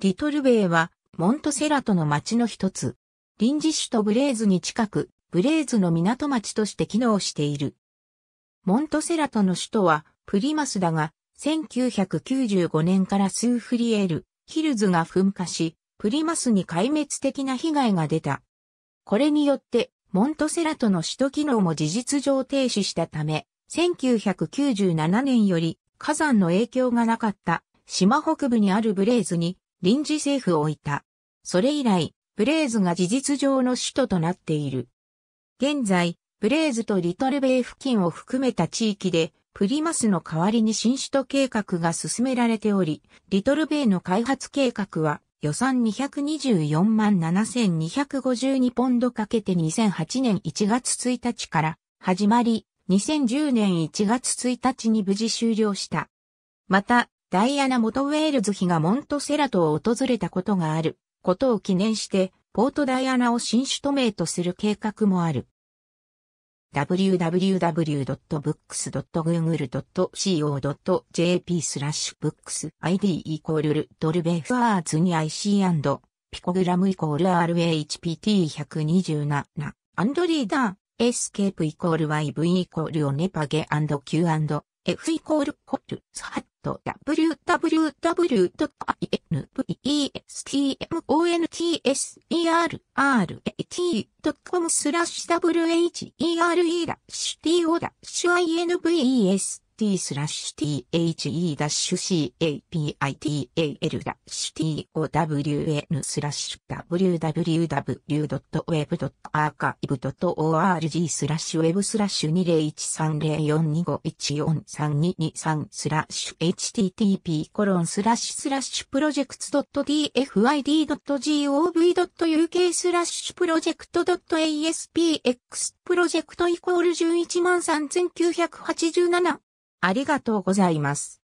リトルベイは、モントセラトの町の一つ。臨時首都ブレーズに近く、ブレーズの港町として機能している。モントセラトの首都は、プリマスだが、1995年からスーフリエール、ヒルズが噴火し、プリマスに壊滅的な被害が出た。これによって、モントセラトの首都機能も事実上停止したため、1997年より火山の影響がなかった島北部にあるブレーズに臨時政府を置いた。それ以来、ブレーズが事実上の首都となっている。現在、ブレーズとリトルベイ付近を含めた地域で、プリマスの代わりに新首都計画が進められており、リトルベイの開発計画は予算224万7252ポンドかけて2008年1月1日から始まり、2010年1月1日に無事終了した。また、ダイアナモトウェールズ妃がモントセラトを訪れたことがあることを記念して、ポートダイアナを新首都名とする計画もある。www.books.google.co.jp スラッシュ books ID イコールルドルベフアーズに IC& ピコグラムイコール RHPT127 アンドリーダーエスケープイコール YV イコールオネパゲ &Q&F イコールコールスハット w w w i n v e s t m o n t s e r r c o m スラッシュ where ラッシュ to ラッシュ inves t スラッシュ the-capital-wn t o スラッシュ www.web.archive.org スラッシュ web スラッシュ20130425143223スラッシュ http コロンスラッシュスラッシュプロジェクト .dfid.gov.uk スラッシュプロジェクト .aspx プロジェクトイコール11万3987ありがとうございます。